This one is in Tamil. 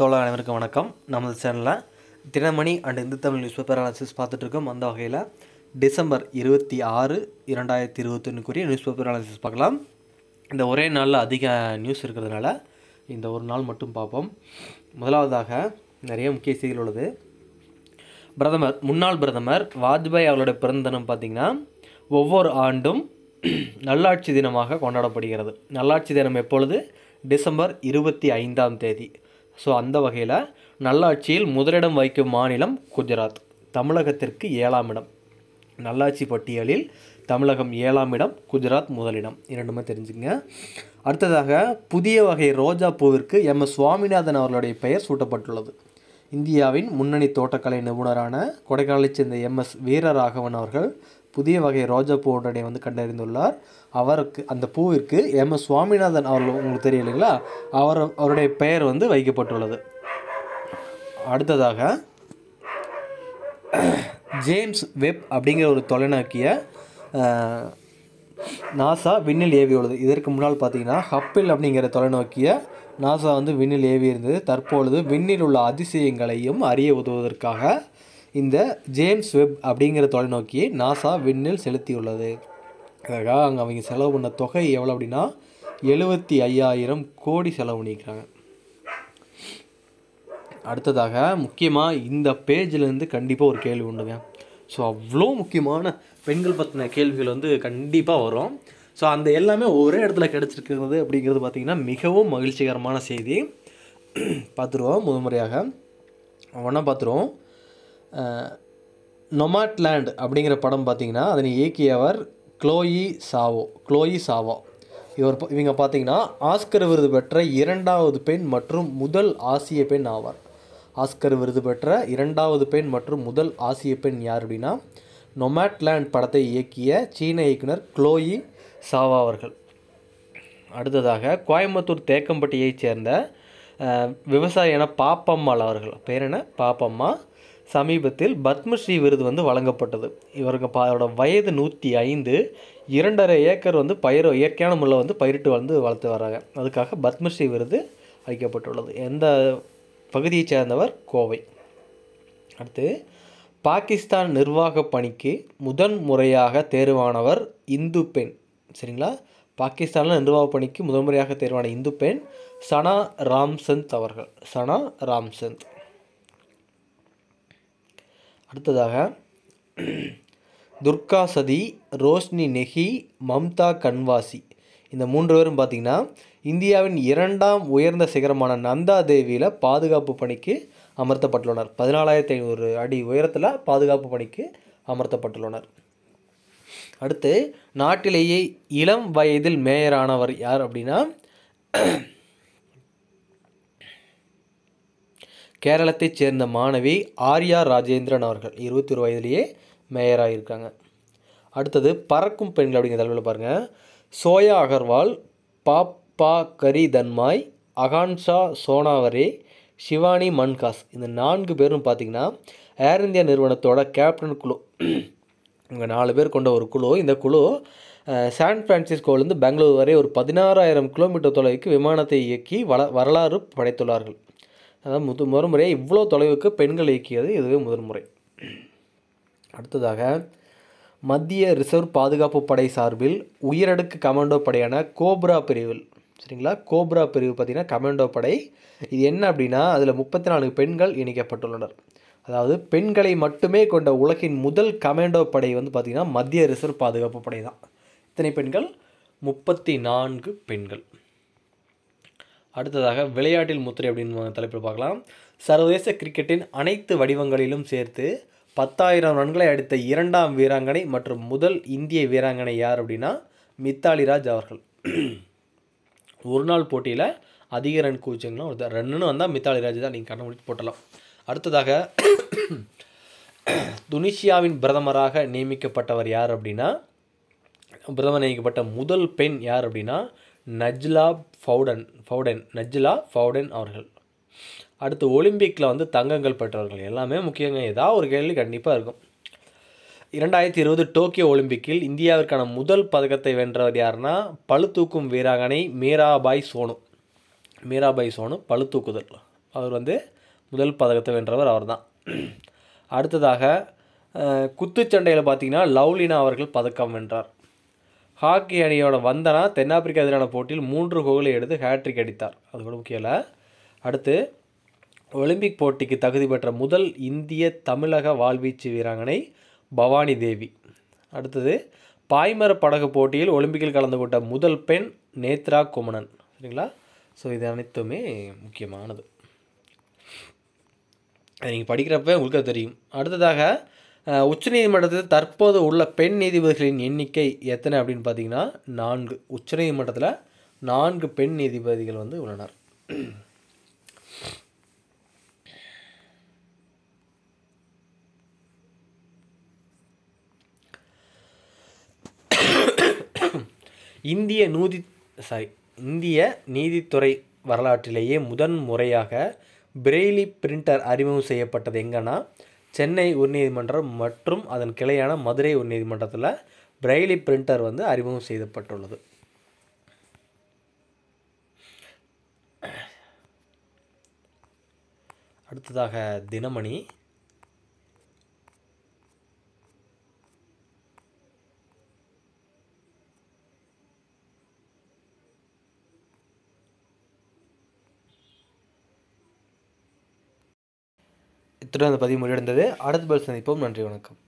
தோழர் அனைவருக்கும் வணக்கம் நமது சேனலில் Dinamani and Hindu Tamil news paper analysis பார்த்துட்ருக்கோம் அந்த வகையில் டிசம்பர் இருபத்தி ஆறு இரண்டாயிரத்தி இருபத்தொன்னுக்குரிய நியூஸ் பேப்பர் அனாலிசிஸ் பார்க்கலாம் இந்த ஒரே நாளில் அதிக நியூஸ் இருக்கிறதுனால இந்த ஒரு நாள் மட்டும் பார்ப்போம் முதலாவதாக நிறைய முக்கிய செய்திகள் உள்ளது பிரதமர் முன்னாள் பிரதமர் வாஜ்பாய் அவர்களுடைய பிறந்த தினம் பார்த்திங்கன்னா ஒவ்வொரு ஆண்டும் நல்லாட்சி தினமாக கொண்டாடப்படுகிறது நல்லாட்சி தினம் எப்பொழுது டிசம்பர் இருபத்தி ஐந்தாம் தேதி ஸோ அந்த வகையில் நல்லாட்சியில் முதலிடம் வகிக்கும் மாநிலம் குஜராத் தமிழகத்திற்கு ஏழாம் இடம் நல்லாட்சி பட்டியலில் தமிழகம் ஏழாம் இடம் குஜராத் முதலிடம் இரண்டுமே தெரிஞ்சுங்க அடுத்ததாக புதிய வகை ரோஜா பூவிற்கு எம் எஸ் சுவாமிநாதன் அவர்களுடைய பெயர் சூட்டப்பட்டுள்ளது இந்தியாவின் முன்னணி தோட்டக்கலை நிபுணரான கொடைக்கானலை சேர்ந்த எம் எஸ் வீரராகவன் அவர்கள் புதிய வகை ரோஜா பூ ஒன்றனை வந்து கண்டறிந்துள்ளார் அவருக்கு அந்த பூவிற்கு எம் எஸ் சுவாமிநாதன் அவர்கள் உங்களுக்கு தெரியலைங்களா இல்லைங்களா அவர் அவருடைய பெயர் வந்து வைக்கப்பட்டுள்ளது அடுத்ததாக ஜேம்ஸ் வெப் அப்படிங்கிற ஒரு தொலைநோக்கிய நாசா விண்ணில் ஏவி உள்ளது இதற்கு முன்னால் பார்த்தீங்கன்னா ஹப்பில் அப்படிங்கிற தொலைநோக்கிய நாசா வந்து விண்ணில் ஏவி இருந்தது தற்பொழுது விண்ணில் உள்ள அதிசயங்களையும் அறிய உதவுவதற்காக இந்த ஜேம்ஸ் வெப் அப்படிங்கிற தொலைநோக்கியை நாசா விண்ணில் செலுத்தியுள்ளது அதற்காக அங்கே அவங்க செலவு பண்ண தொகை எவ்வளோ அப்படின்னா எழுபத்தி ஐயாயிரம் கோடி செலவு பண்ணிக்கிறாங்க அடுத்ததாக முக்கியமாக இந்த பேஜிலேருந்து கண்டிப்பாக ஒரு கேள்வி உண்டுங்க ஸோ அவ்வளோ முக்கியமான பெண்கள் பற்றின கேள்விகள் வந்து கண்டிப்பாக வரும் ஸோ அந்த எல்லாமே ஒரே இடத்துல கிடச்சிருக்கிறது அப்படிங்கிறது பார்த்திங்கன்னா மிகவும் மகிழ்ச்சிகரமான செய்தி பார்த்துருவோம் முதன்முறையாக ஒன்றா பார்த்துருவோம் நொமாட்லேண்ட் அப்படிங்கிற படம் பார்த்திங்கன்னா அதனை இயக்கியவர் க்ளோயி சாவோ க்ளோயி சாவோ இவர் இவங்க பார்த்திங்கன்னா ஆஸ்கர் விருது பெற்ற இரண்டாவது பெண் மற்றும் முதல் ஆசிய பெண் ஆவார் ஆஸ்கர் விருது பெற்ற இரண்டாவது பெண் மற்றும் முதல் ஆசிய பெண் யார் அப்படின்னா நொமாட்லேண்ட் படத்தை இயக்கிய சீன இயக்குனர் க்ளோயி சாவா அவர்கள் அடுத்ததாக கோயம்புத்தூர் தேக்கம்பட்டியைச் சேர்ந்த விவசாயியான பாப்பம்மாள் அவர்கள் பேர் என்ன பாப்பம்மா சமீபத்தில் பத்மஸ்ரீ விருது வந்து வழங்கப்பட்டது இவருக்கு அவரோட வயது நூற்றி ஐந்து இரண்டரை ஏக்கர் வந்து பயிர் இயற்கையான முறையில் வந்து பயிரிட்டு வந்து வளர்த்து வராங்க அதுக்காக பத்மஸ்ரீ விருது அளிக்கப்பட்டுள்ளது எந்த பகுதியைச் சேர்ந்தவர் கோவை அடுத்து பாகிஸ்தான் நிர்வாக பணிக்கு முதன் முறையாக தேர்வானவர் இந்து பெண் சரிங்களா பாகிஸ்தானில் நிர்வாக பணிக்கு முதன்முறையாக தேர்வான இந்து பெண் சனா ராம்சந்த் அவர்கள் சனா ராம்சந்த் அடுத்ததாக துர்கா சதி ரோஷ்னி நெஹி மம்தா கன்வாசி இந்த மூன்று பேரும் பார்த்திங்கன்னா இந்தியாவின் இரண்டாம் உயர்ந்த சிகரமான நந்தா தேவியில் பாதுகாப்பு பணிக்கு அமர்த்தப்பட்டுள்ளனர் பதினாலாயிரத்தி ஐநூறு அடி உயரத்தில் பாதுகாப்பு பணிக்கு அமர்த்தப்பட்டுள்ளனர் அடுத்து நாட்டிலேயே இளம் வயதில் மேயரானவர் யார் அப்படின்னா கேரளத்தைச் சேர்ந்த மாணவி ஆர்யா ராஜேந்திரன் அவர்கள் இருபத்தி ஒரு வயதிலேயே மேயராக இருக்காங்க அடுத்தது பறக்கும் பெண்கள் அப்படிங்கிற தலைவில் பாருங்கள் சோயா அகர்வால் பாப்பா கரி தன்மாய் அகான்ஷா சோனாவரே சிவானி மன்காஸ் இந்த நான்கு பேரும் பார்த்திங்கன்னா ஏர் இந்தியா நிறுவனத்தோட கேப்டன் குழு இவங்க நாலு பேர் கொண்ட ஒரு குழு இந்த குழு சான் ஃப்ரான்சிஸ்கோவிலேருந்து பெங்களூர் வரை ஒரு பதினாறாயிரம் கிலோமீட்டர் தொலைவுக்கு விமானத்தை இயக்கி வள வரலாறு படைத்துள்ளார்கள் அதாவது முது முறையாக இவ்வளோ தொலைவுக்கு பெண்கள் இயக்கியது இதுவே முதன்முறை அடுத்ததாக மத்திய ரிசர்வ் பாதுகாப்பு படை சார்பில் உயரடுக்கு கமாண்டோ படையான கோப்ரா பிரிவில் சரிங்களா கோப்ரா பிரிவு பார்த்திங்கன்னா கமாண்டோ படை இது என்ன அப்படின்னா அதில் முப்பத்தி நாலு பெண்கள் இணைக்கப்பட்டுள்ளனர் அதாவது பெண்களை மட்டுமே கொண்ட உலகின் முதல் கமாண்டோ படை வந்து பார்த்திங்கன்னா மத்திய ரிசர்வ் பாதுகாப்பு படை தான் இத்தனை பெண்கள் முப்பத்தி நான்கு பெண்கள் அடுத்ததாக விளையாட்டில் முத்திரை அப்படின்னு தலைப்பில் பார்க்கலாம் சர்வதேச கிரிக்கெட்டின் அனைத்து வடிவங்களிலும் சேர்த்து பத்தாயிரம் ரன்களை அடித்த இரண்டாம் வீராங்கனை மற்றும் முதல் இந்திய வீராங்கனை யார் அப்படின்னா மித்தாலி ராஜ் அவர்கள் ஒரு நாள் போட்டியில் அதிக ரன் கூச்சிங்கன்னா ஒரு ரன்னு வந்தால் மித்தாலி ராஜ் தான் நீங்கள் கண்டுபிடிச்சு போட்டலாம் அடுத்ததாக துனிஷியாவின் பிரதமராக நியமிக்கப்பட்டவர் யார் அப்படின்னா பிரதமர் நியமிக்கப்பட்ட முதல் பெண் யார் அப்படின்னா நஜ்லா ஃபவுடன் ஃபவுடன் நஜ்லா ஃபவுடன் அவர்கள் அடுத்து ஒலிம்பிக்கில் வந்து தங்கங்கள் பெற்றவர்கள் எல்லாமே முக்கியங்க ஏதாவது ஒரு கேள்வி கண்டிப்பாக இருக்கும் இரண்டாயிரத்தி இருபது டோக்கியோ ஒலிம்பிக்கில் இந்தியாவிற்கான முதல் பதக்கத்தை வென்றவர் யாருன்னா தூக்கும் வீராங்கனை மீராபாய் சோனு மீராபாய் சோனு தூக்குதல் அவர் வந்து முதல் பதக்கத்தை வென்றவர் அவர் தான் அடுத்ததாக குத்துச்சண்டையில் பார்த்திங்கன்னா லவ்லினா அவர்கள் பதக்கம் வென்றார் ஹாக்கி அணியோட வந்தனா தென்னாப்பிரிக்கா எதிரான போட்டியில் மூன்று கோகுலை எடுத்து ஹேட்ரிக் அடித்தார் அது கூட முக்கியம் அடுத்து ஒலிம்பிக் போட்டிக்கு தகுதி பெற்ற முதல் இந்திய தமிழக வாழ்வீச்சு வீராங்கனை பவானி தேவி அடுத்தது பாய்மர படகு போட்டியில் ஒலிம்பிக்கில் கலந்து கொண்ட முதல் பெண் நேத்ரா குமணன் சரிங்களா ஸோ இது அனைத்துமே முக்கியமானது நீங்கள் படிக்கிறப்ப உங்களுக்கு தெரியும் அடுத்ததாக உச்சநீதிமன்றத்தில் தற்போது உள்ள பெண் நீதிபதிகளின் எண்ணிக்கை எத்தனை அப்படின்னு பார்த்தீங்கன்னா நான்கு உச்சநீதிமன்றத்தில் நான்கு பெண் நீதிபதிகள் வந்து உள்ளனர் இந்திய நூதி சாரி இந்திய நீதித்துறை வரலாற்றிலேயே முதன் முறையாக பிரெய்லி பிரிண்டர் அறிமுகம் செய்யப்பட்டது எங்கன்னா சென்னை உயர்நீதிமன்றம் மற்றும் அதன் கிளையான மதுரை உயர்நீதிமன்றத்தில் பிரெய்லி பிரிண்டர் வந்து அறிமுகம் செய்யப்பட்டுள்ளது அடுத்ததாக தினமணி இத்துடன் அந்த பதிவு முடிவடைந்தது அடுத்த பதில் சந்திப்போம் நன்றி வணக்கம்